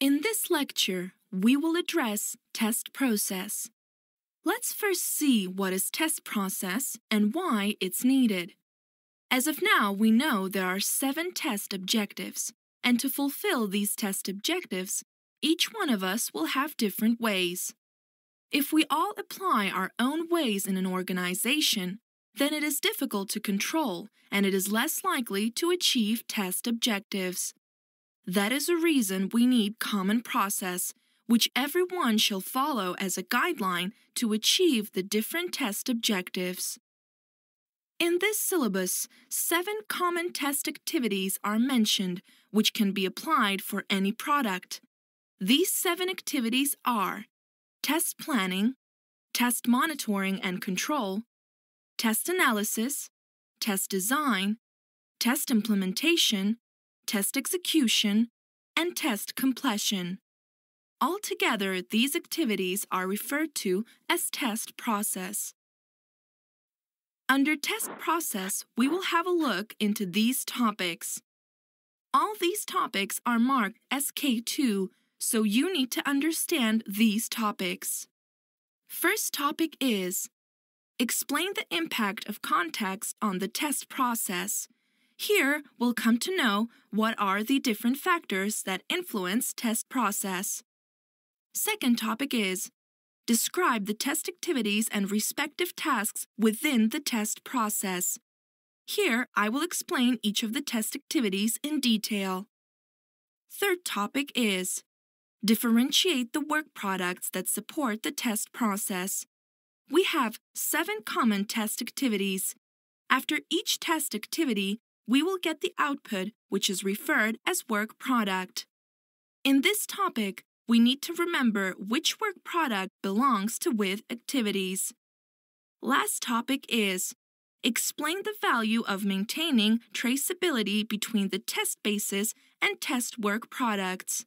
In this lecture, we will address test process. Let's first see what is test process and why it's needed. As of now, we know there are seven test objectives, and to fulfill these test objectives, each one of us will have different ways. If we all apply our own ways in an organization, then it is difficult to control and it is less likely to achieve test objectives. That is a reason we need common process, which everyone shall follow as a guideline to achieve the different test objectives. In this syllabus, seven common test activities are mentioned, which can be applied for any product. These seven activities are test planning, test monitoring and control, test analysis, test design, test implementation, test execution, and test completion. Altogether, these activities are referred to as test process. Under test process, we will have a look into these topics. All these topics are marked as K2, so you need to understand these topics. First topic is Explain the impact of context on the test process. Here, we'll come to know what are the different factors that influence test process. Second topic is Describe the test activities and respective tasks within the test process. Here, I will explain each of the test activities in detail. Third topic is Differentiate the work products that support the test process. We have seven common test activities. After each test activity, we will get the output, which is referred as work product. In this topic, we need to remember which work product belongs to with activities. Last topic is explain the value of maintaining traceability between the test basis and test work products.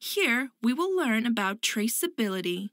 Here, we will learn about traceability.